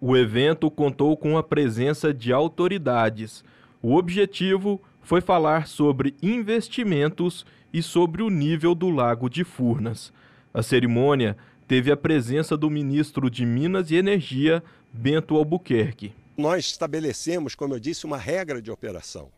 O evento contou com a presença de autoridades. O objetivo foi falar sobre investimentos e sobre o nível do Lago de Furnas. A cerimônia teve a presença do ministro de Minas e Energia, Bento Albuquerque. Nós estabelecemos, como eu disse, uma regra de operação.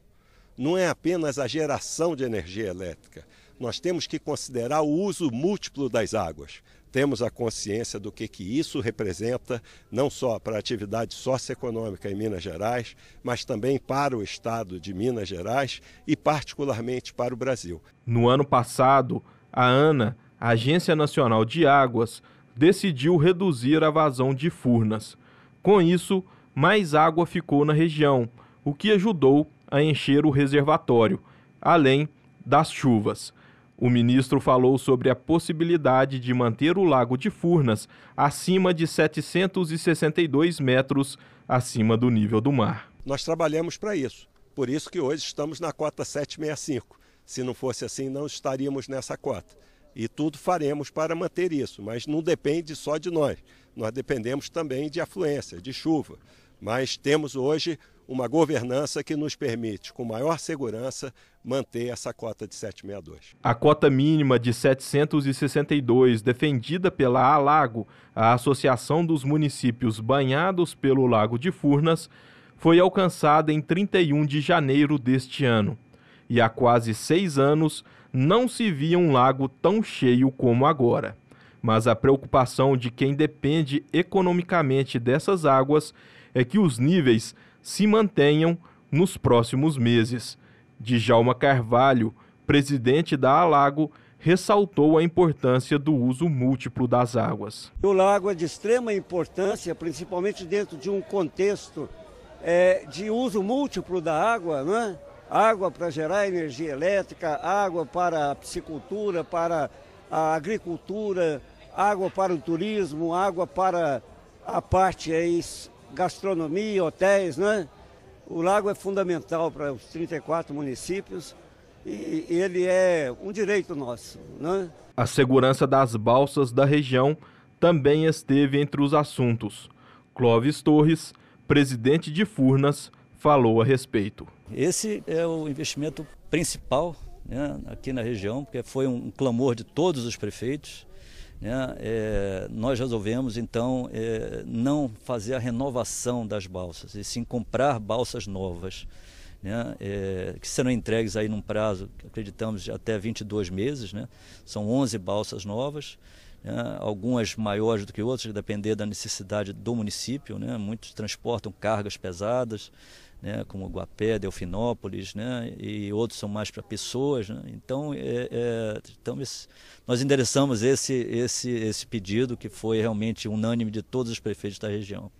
Não é apenas a geração de energia elétrica. Nós temos que considerar o uso múltiplo das águas temos a consciência do que, que isso representa, não só para a atividade socioeconômica em Minas Gerais, mas também para o estado de Minas Gerais e, particularmente, para o Brasil. No ano passado, a ANA, a Agência Nacional de Águas, decidiu reduzir a vazão de furnas. Com isso, mais água ficou na região, o que ajudou a encher o reservatório, além das chuvas. O ministro falou sobre a possibilidade de manter o Lago de Furnas acima de 762 metros acima do nível do mar. Nós trabalhamos para isso, por isso que hoje estamos na cota 765. Se não fosse assim, não estaríamos nessa cota. E tudo faremos para manter isso, mas não depende só de nós. Nós dependemos também de afluência, de chuva. Mas temos hoje uma governança que nos permite, com maior segurança, manter essa cota de 762. A cota mínima de 762, defendida pela ALAGO, a Associação dos Municípios Banhados pelo Lago de Furnas, foi alcançada em 31 de janeiro deste ano. E há quase seis anos não se via um lago tão cheio como agora. Mas a preocupação de quem depende economicamente dessas águas é que os níveis se mantenham nos próximos meses. Djalma Carvalho, presidente da Alago, ressaltou a importância do uso múltiplo das águas. O lago é de extrema importância, principalmente dentro de um contexto é, de uso múltiplo da água, né? água para gerar energia elétrica, água para a piscicultura, para a agricultura, água para o turismo, água para a parte gastronomia, hotéis, né? O lago é fundamental para os 34 municípios e ele é um direito nosso, né? A segurança das balsas da região também esteve entre os assuntos. Clóvis Torres, presidente de Furnas, falou a respeito. Esse é o investimento principal né, aqui na região, porque foi um clamor de todos os prefeitos né, é, nós resolvemos então é, não fazer a renovação das balsas, e sim comprar balsas novas, né, é, que serão entregues aí num prazo, acreditamos, de até 22 meses. Né, são 11 balsas novas né, algumas maiores do que outras, depender da necessidade do município. Né, muitos transportam cargas pesadas, né, como Guapé, Delfinópolis, né, e outros são mais para pessoas. Né? Então, é, é, então esse, nós endereçamos esse, esse, esse pedido que foi realmente unânime de todos os prefeitos da região.